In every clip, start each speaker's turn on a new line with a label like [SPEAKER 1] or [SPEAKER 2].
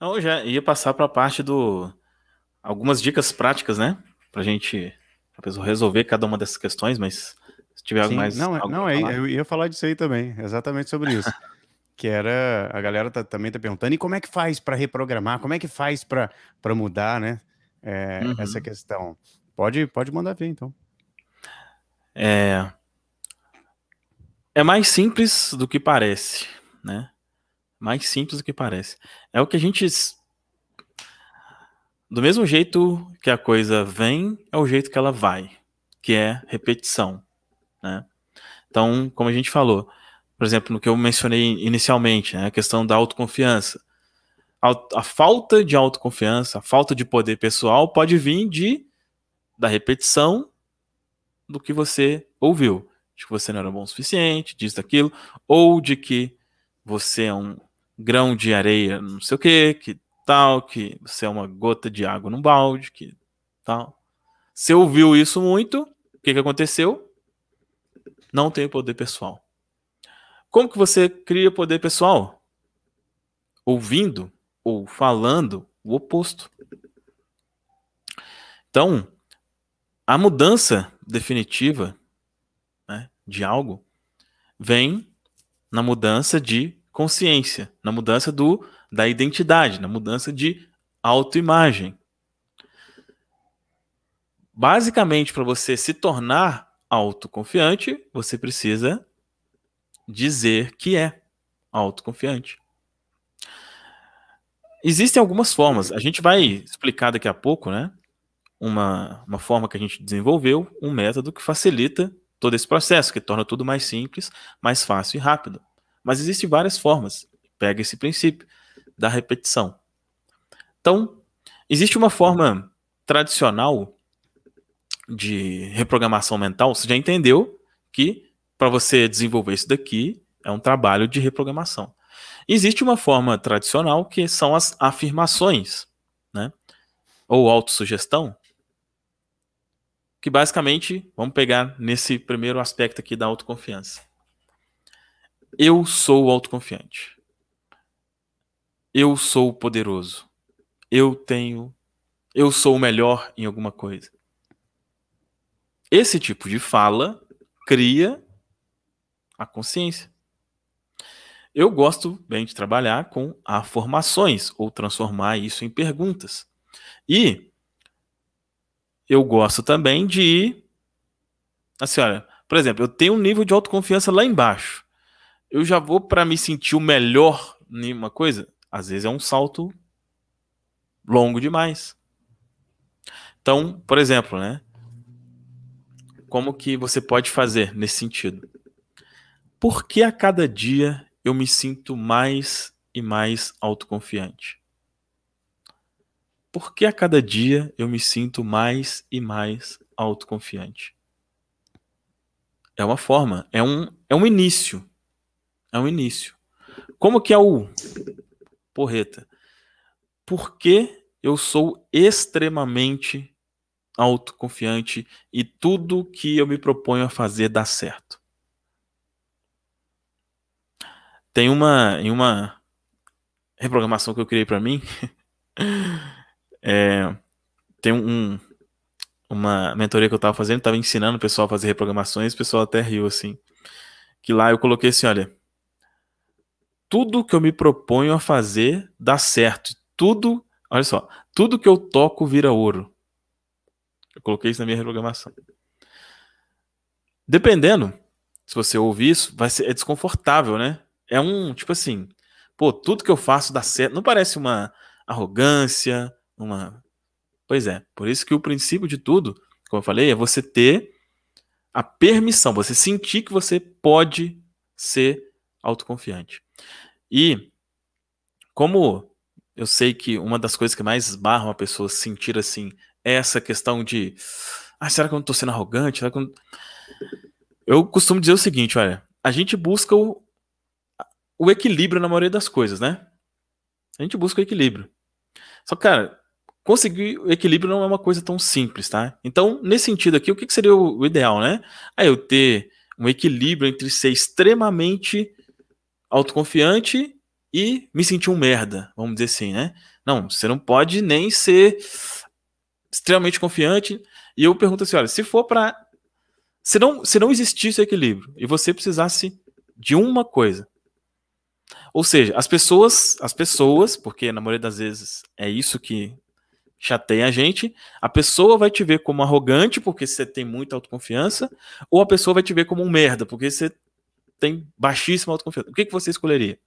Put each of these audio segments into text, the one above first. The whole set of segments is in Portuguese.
[SPEAKER 1] Eu já ia passar para a parte do algumas dicas práticas, né? Para a gente pra pessoa resolver cada uma dessas questões, mas se tiver Sim, mais. Não, é, não é, eu ia falar disso aí também, exatamente sobre isso. que era a galera tá, também tá perguntando e como é que faz para reprogramar, como é que faz para mudar, né? É, uhum. Essa questão. Pode pode mandar ver então. É é mais simples do que parece, né? Mais simples do que parece. É o que a gente. Do mesmo jeito que a coisa vem, é o jeito que ela vai, que é repetição. Né? Então, como a gente falou, por exemplo, no que eu mencionei inicialmente, né, a questão da autoconfiança. A, a, falta de autoconfiança, a falta de poder pessoal pode vir de da repetição do que você ouviu, de que você não era bom o suficiente, disso, daquilo, ou de que você é um grão de areia, não sei o que, que tal, que você é uma gota de água num balde, que tal. Você ouviu isso muito, o que, que aconteceu? Não tem poder pessoal. Como que você cria poder pessoal? Ouvindo ou falando o oposto. Então, a mudança definitiva né, de algo vem na mudança de consciência, na mudança do da identidade, na mudança de autoimagem. Basicamente, para você se tornar autoconfiante, você precisa dizer que é autoconfiante. Existem algumas formas. A gente vai explicar daqui a pouco, né? Uma, uma forma que a gente desenvolveu, um método que facilita todo esse processo, que torna tudo mais simples, mais fácil e rápido. Mas existem várias formas. Pega esse princípio da repetição. Então, existe uma forma tradicional de reprogramação mental. Você já entendeu que para você desenvolver isso daqui é um trabalho de reprogramação. Existe uma forma tradicional que são as afirmações, né? Ou autossugestão, que basicamente, vamos pegar nesse primeiro aspecto aqui da autoconfiança. Eu sou autoconfiante. Eu sou poderoso. Eu tenho. Eu sou o melhor em alguma coisa. Esse tipo de fala cria a consciência. Eu gosto bem de trabalhar com afirmações ou transformar isso em perguntas. E eu gosto também de. Assim, olha, por exemplo, eu tenho um nível de autoconfiança lá embaixo eu já vou para me sentir o melhor em uma coisa, às vezes é um salto longo demais. Então, por exemplo, né? Como que você pode fazer nesse sentido? Por que a cada dia eu me sinto mais e mais autoconfiante? Por que a cada dia eu me sinto mais e mais autoconfiante? É uma forma, é um, é um início é um início. Como que é o porreta? Porque eu sou extremamente autoconfiante e tudo que eu me proponho a fazer dá certo. Tem uma em uma reprogramação que eu criei para mim, é, tem um, uma mentoria que eu tava fazendo, tava ensinando o pessoal a fazer reprogramações, o pessoal até riu assim. Que lá eu coloquei assim, olha, tudo que eu me proponho a fazer dá certo. Tudo, olha só, tudo que eu toco vira ouro. Eu coloquei isso na minha reprogramação. Dependendo, se você ouvir isso, vai ser, é desconfortável, né? É um, tipo assim, pô, tudo que eu faço dá certo. Não parece uma arrogância, uma. Pois é, por isso que o princípio de tudo, como eu falei, é você ter a permissão, você sentir que você pode ser autoconfiante. E como eu sei que uma das coisas que mais barra a pessoa sentir assim é essa questão de ah, será que eu não tô sendo arrogante? Eu... eu costumo dizer o seguinte, olha, a gente busca o, o equilíbrio na maioria das coisas, né? A gente busca o equilíbrio. Só que, cara, conseguir o equilíbrio não é uma coisa tão simples, tá? Então, nesse sentido aqui, o que, seria o, ideal, né? aí é eu ter um equilíbrio entre ser extremamente autoconfiante e me senti um merda, vamos dizer assim, né? Não, você não pode nem ser extremamente confiante. E eu pergunto assim, olha, se for para se não, se não existisse equilíbrio e você precisasse de uma coisa, ou seja, as pessoas, as pessoas, porque na maioria das vezes é isso que chateia a gente, a pessoa vai te ver como arrogante porque você tem muita autoconfiança, ou a pessoa vai te ver como um merda porque você tem baixíssima autoconfiança. O que, que você escolheria?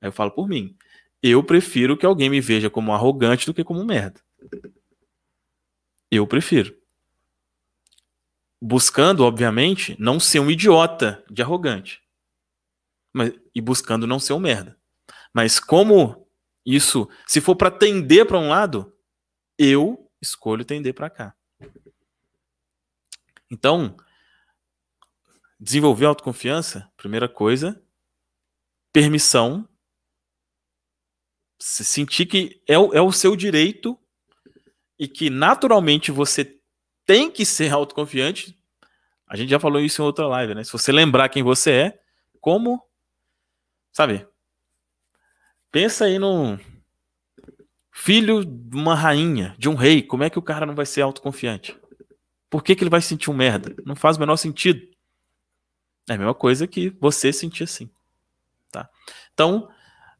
[SPEAKER 1] Aí eu falo por mim. Eu prefiro que alguém me veja como arrogante do que como merda. Eu prefiro. Buscando, obviamente, não ser um idiota de arrogante. Mas, e buscando não ser um merda. Mas como isso, se for para tender para um lado, eu escolho tender para cá. Então, Desenvolver autoconfiança, primeira coisa, permissão, sentir que é o, é o seu direito e que naturalmente você tem que ser autoconfiante. A gente já falou isso em outra live, né? Se você lembrar quem você é, como. Sabe? Pensa aí no filho de uma rainha, de um rei. Como é que o cara não vai ser autoconfiante? Por que, que ele vai sentir um merda? Não faz o menor sentido. É a mesma coisa que você sentir assim. Tá? Então,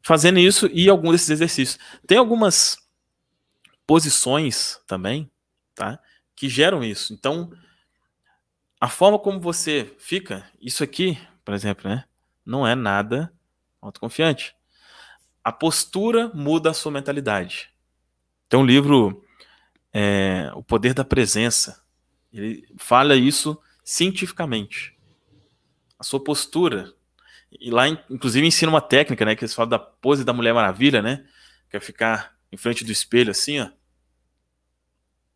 [SPEAKER 1] fazendo isso e algum desses exercícios. Tem algumas posições também, tá? Que geram isso. Então, a forma como você fica, isso aqui, por exemplo, né? Não é nada autoconfiante. A postura muda a sua mentalidade. Tem um livro, é, O Poder da Presença. Ele fala isso cientificamente a sua postura. E lá, inclusive, ensina uma técnica, né? Que eles falam da pose da Mulher Maravilha, né? Que é ficar em frente do espelho, assim, ó.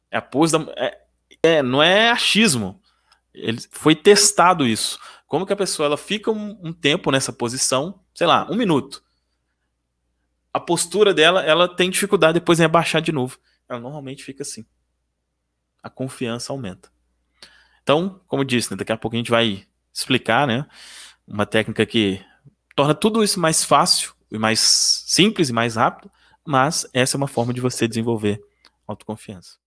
[SPEAKER 1] É a pose da. É, é não é achismo. Ele, foi testado isso. Como que a pessoa ela fica um, um tempo nessa posição, sei lá, um minuto. A postura dela, ela tem dificuldade depois em abaixar de novo. Ela normalmente fica assim. A confiança aumenta. Então, como eu disse, né, daqui a pouco a gente vai explicar, né? Uma técnica que torna tudo isso mais fácil e mais simples e mais rápido, mas essa é uma forma de você desenvolver autoconfiança.